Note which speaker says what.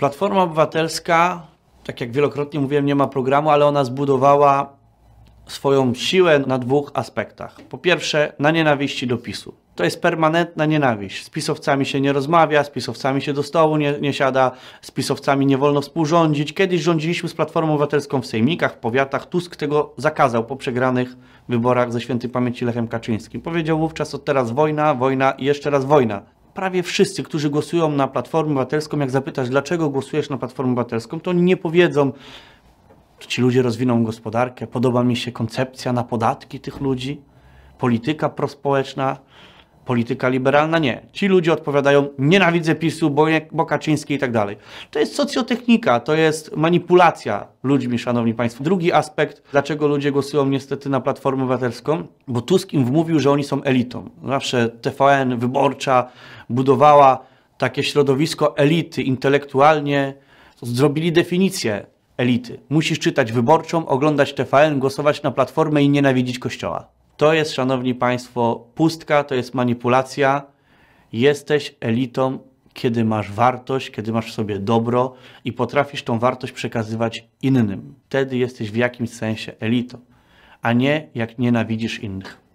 Speaker 1: Platforma Obywatelska, tak jak wielokrotnie mówiłem, nie ma programu, ale ona zbudowała swoją siłę na dwóch aspektach. Po pierwsze, na nienawiści do PiSu. To jest permanentna nienawiść. Z pisowcami się nie rozmawia, z pisowcami się do stołu nie, nie siada, z pisowcami nie wolno współrządzić. Kiedyś rządziliśmy z Platformą Obywatelską w sejmikach, w powiatach. Tusk tego zakazał po przegranych wyborach ze świętej pamięci Lechem Kaczyńskim. Powiedział wówczas od teraz wojna, wojna i jeszcze raz wojna prawie wszyscy, którzy głosują na Platformę Obywatelską, jak zapytasz, dlaczego głosujesz na Platformę Obywatelską, to oni nie powiedzą, to ci ludzie rozwiną gospodarkę, podoba mi się koncepcja na podatki tych ludzi, polityka prospołeczna, polityka liberalna nie. Ci ludzie odpowiadają, nienawidzę PiSu, bo, bo Kaczyński i tak dalej. To jest socjotechnika, to jest manipulacja ludźmi, szanowni państwo. Drugi aspekt, dlaczego ludzie głosują niestety na Platformę Obywatelską, bo Tusk im wmówił, że oni są elitą. Zawsze TVN, Wyborcza budowała takie środowisko elity, intelektualnie zrobili definicję elity. Musisz czytać Wyborczą, oglądać TVN, głosować na Platformę i nienawidzić Kościoła. To jest, szanowni państwo, pustka, to jest manipulacja. Jesteś elitą, kiedy masz wartość, kiedy masz w sobie dobro i potrafisz tą wartość przekazywać innym. Wtedy jesteś w jakimś sensie elitą, a nie jak nienawidzisz innych.